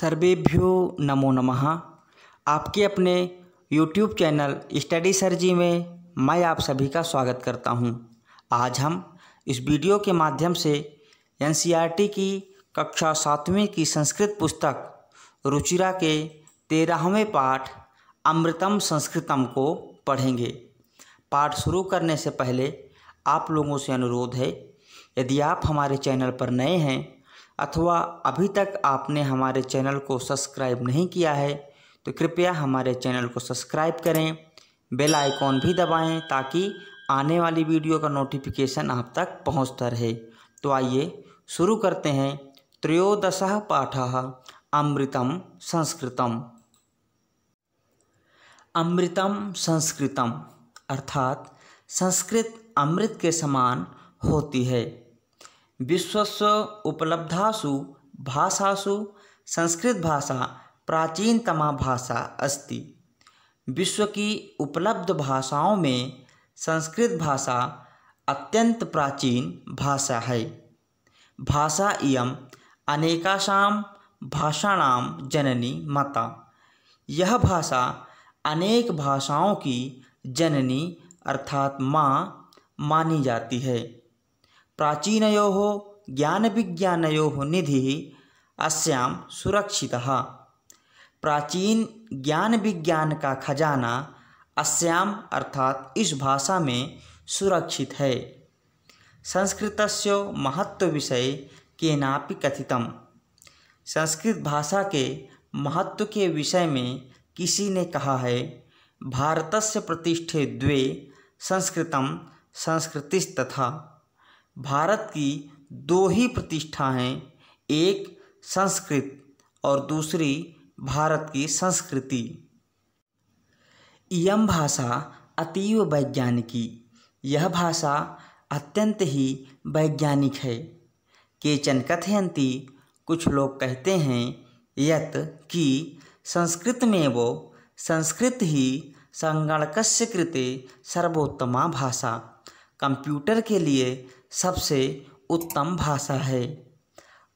सर्वेभ्यो नमो नमः आपके अपने YouTube channel study sir ji में मैं आप सभी का स्वागत करता हूं। आज हम इस वीडियो के माध्यम से एन की कक्षा सातवीं की संस्कृत पुस्तक रुचिरा के तेरहवें पाठ अमृतम संस्कृतम को पढ़ेंगे पाठ शुरू करने से पहले आप लोगों से अनुरोध है यदि आप हमारे चैनल पर नए हैं अथवा अभी तक आपने हमारे चैनल को सब्सक्राइब नहीं किया है तो कृपया हमारे चैनल को सब्सक्राइब करें बेल आइकॉन भी दबाएं ताकि आने वाली वीडियो का नोटिफिकेशन आप तक पहुंचता रहे तो आइए शुरू करते हैं त्रयोदश पाठ अमृतम संस्कृतम अमृतम संस्कृतम अर्थात संस्कृत अमृत के समान होती है विश्व उपलब्धासु भाषासु भाषा प्राचीनतमा भाषा अस्ति विश्व की उपलब्ध भाषाओं में संस्कृत भाषा अत्यंत प्राचीन भाषा है भाषा इं अनेकासां भाषाण जननी माता यह भाषा अनेक भाषाओं की जननी अर्थात माँ मानी जाती है ज्ञान विज्ञान निधि अस्याम सुरक्षित प्राचीन ज्ञान विज्ञान का खजाना अस्याम अर्थात इस भाषा में सुरक्षित है संस्कृत महत्व विषय नापि कथितम संस्कृत भाषा के महत्व के विषय में किसी ने कहा है भारतस्य प्रतिष्ठे द्वे संस्कृतम संस्कृतिस्तथा भारत की दो ही प्रतिष्ठा हैं एक संस्कृत और दूसरी भारत की संस्कृति यम भाषा अतीव वैज्ञानिकी यह भाषा अत्यंत ही वैज्ञानिक है केचन कथयंती कुछ लोग कहते हैं यत कि संस्कृत में वो संस्कृत ही संगणकस्य कृते सर्वोत्तमा भाषा कंप्यूटर के लिए सबसे उत्तम भाषा है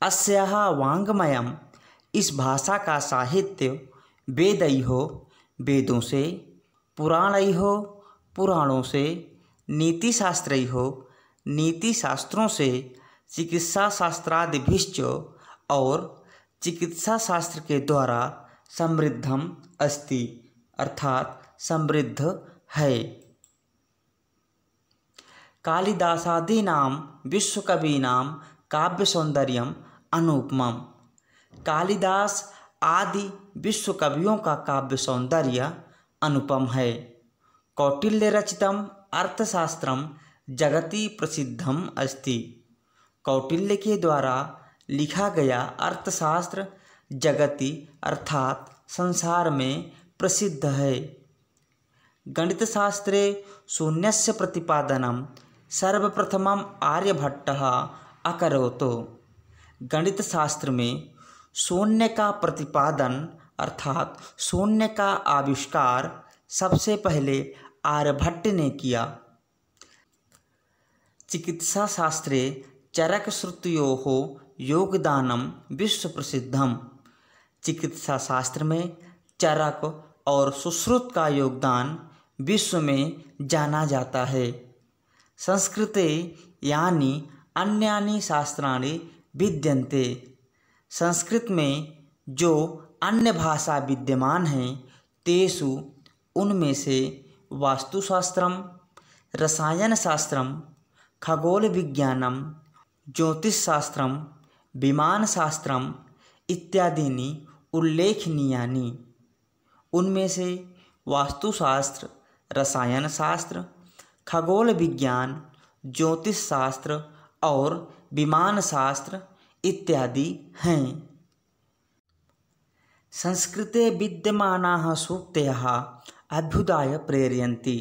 अस्या वांगमयम इस भाषा का साहित्य वेदई हो वेदों से पुराणई हो पुराणों से नीति शास्त्रई हो नीति शास्त्रों से चिकित्सा शास्त्रादिभिश्च और चिकित्सा शास्त्र के द्वारा समृद्धम अस्ति अर्थात समृद्ध है विश्वकवीना काव्य सौंदर्य अनुपम कालिदास आदि विश्वकवियों का काव्य सौंदर्य अनुपम है कौटिल्य रचित अर्थशास्त्र जगति प्रसिद्धम अस्ति कौटिल्य के द्वारा लिखा गया अर्थशास्त्र जगति अर्थात संसार में प्रसिद्ध है गणितशास्त्रे शून्य प्रतिपादनम सर्वप्रथम सर्वप्रथमम् आर्यभट्टः गणित शास्त्र में शून्य का प्रतिपादन अर्थात शून्य का आविष्कार सबसे पहले आर्यभट्ट ने किया चिकित्सा शास्त्रे योगदान विश्व विश्वप्रसिद्धं चिकित्सा शास्त्र में चरक और सुश्रुत का योगदान विश्व में जाना जाता है संस्कृते यानी अन्यानि शास्त्राणी विद्यन्ते संस्कृत में जो अन्य भाषा विद्यमान हैं तेसु उनमें से वास्तुशास्त्रम ज्योतिष खगोलविज्ञानं विमान विमानशास्त्रम इत्यादि उल्लेखनीय उनमें से वास्तुशास्त्र रसायनशास्त्र खगोल विज्ञान ज्योतिष शास्त्र और विमान शास्त्र इत्यादि हैं संस्कृते विद्यमान सूक्त अभ्युदाय प्रेरयन्ति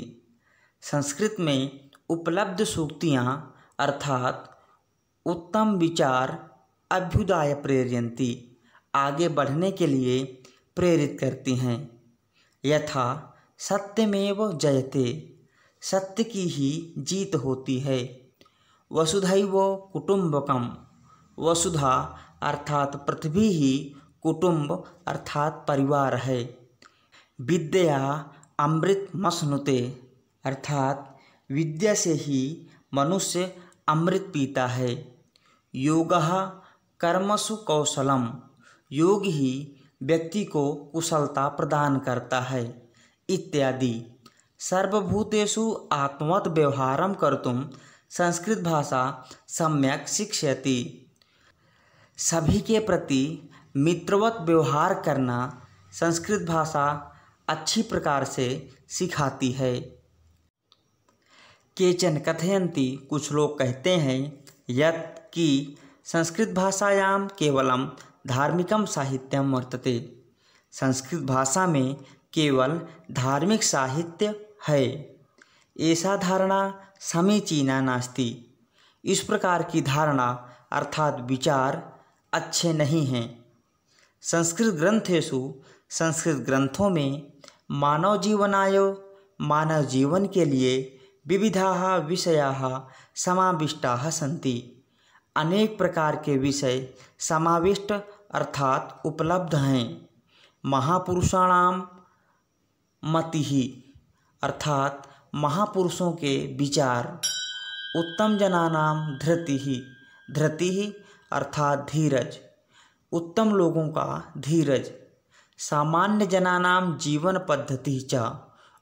संस्कृत में उपलब्ध सूक्तियाँ अर्थात उत्तम विचार अभ्युदाय प्रेरयंती आगे बढ़ने के लिए प्रेरित करती हैं यथा सत्यमेव जयते सत्य की ही जीत होती है वसुधैव कुटुंबकम वसुधा अर्थात पृथ्वी ही कुटुंब अर्थात परिवार है विद्या अमृत मसनुते अर्थात विद्या से ही मनुष्य अमृत पीता है योग कर्मसु कौशलम योग ही व्यक्ति को कुशलता प्रदान करता है इत्यादि सर्वभूतेषु आत्मवत् व्यवहारं कर्तुं भाषा सम्यक शिक्षति सभी के प्रति मित्रवत व्यवहार करना संस्कृत भाषा अच्छी प्रकार से सिखाती है केचन कथयन्ति कुछ लोग कहते हैं यत् कि संस्कृत भाषायाम केवलम धार्मिकम साहित्यम वर्तते संस्कृत भाषा में केवल धार्मिक साहित्य है ऐसा धारणा समीचीना नास्ती इस प्रकार की धारणा अर्थात विचार अच्छे नहीं हैं संस्कृत ग्रंथेशु संस्कृत ग्रंथों में मानव जीवनाय मानव जीवन के लिए विविधा विषया समाविष्टा सी अनेक प्रकार के विषय समाविष्ट अर्थात उपलब्ध हैं महापुरुषाण मति ही अर्थात महापुरुषों के विचार उत्तम जनानाम धृति ही धृति ही अर्थात धीरज उत्तम लोगों का धीरज सामान्य जनानाम जीवन पद्धति च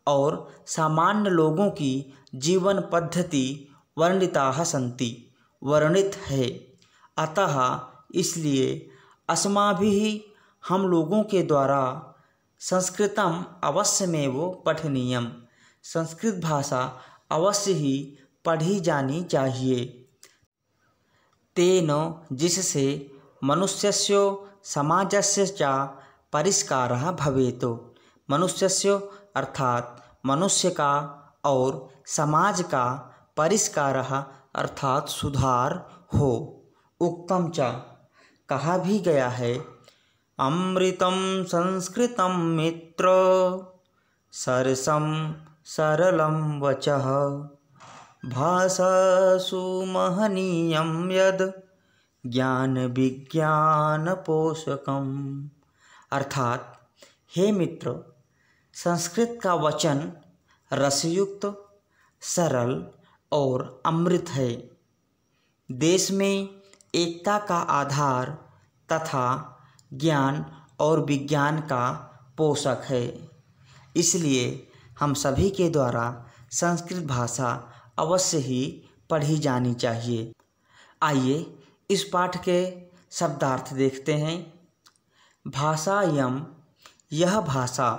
और सामान्य लोगों की जीवन पद्धति वर्णिता सन्ति वर्णित है अतः इसलिए अस्मा भी हम लोगों के द्वारा संस्कृतम अवश्य में वो पठनीयम संस्कृत भाषा अवश्य ही पढ़ी जानी चाहिए तेन जिससे समाज से चा परिष्कार भवेत से अर्थात मनुष्य का और समाज का परिष्कार अर्थात सुधार हो उक्तम च कहा भी गया है अमृतम संस्कृतम मित्र सरसम सरलं वचः भाषासु ज्ञान विज्ञान पोषकम अर्थात हे मित्र संस्कृत का वचन रसयुक्त सरल और अमृत है देश में एकता का आधार तथा ज्ञान और विज्ञान का पोषक है इसलिए हम सभी के द्वारा संस्कृत भाषा अवश्य ही पढ़ी जानी चाहिए आइए इस पाठ के शब्दार्थ देखते हैं भाषा यम यह भाषा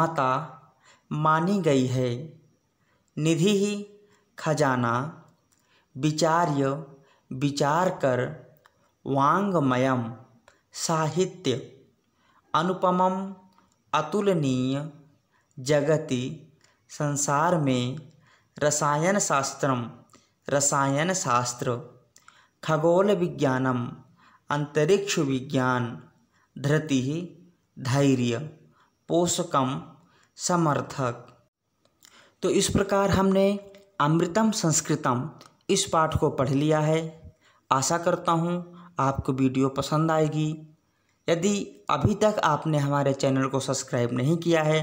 मता मानी गई है निधि ही खजाना विचार्य विचार कर वांगमयम साहित्य अनुपमम अतुलनीय जगति संसार में रसायन शास्त्रम रसायन शास्त्र खगोल विज्ञानम अंतरिक्ष विज्ञान धृति धैर्य पोषकम समर्थक तो इस प्रकार हमने अमृतम संस्कृतम इस पाठ को पढ़ लिया है आशा करता हूँ आपको वीडियो पसंद आएगी यदि अभी तक आपने हमारे चैनल को सब्सक्राइब नहीं किया है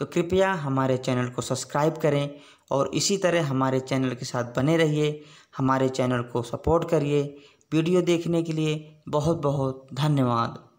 तो कृपया हमारे चैनल को सब्सक्राइब करें और इसी तरह हमारे चैनल के साथ बने रहिए हमारे चैनल को सपोर्ट करिए वीडियो देखने के लिए बहुत बहुत धन्यवाद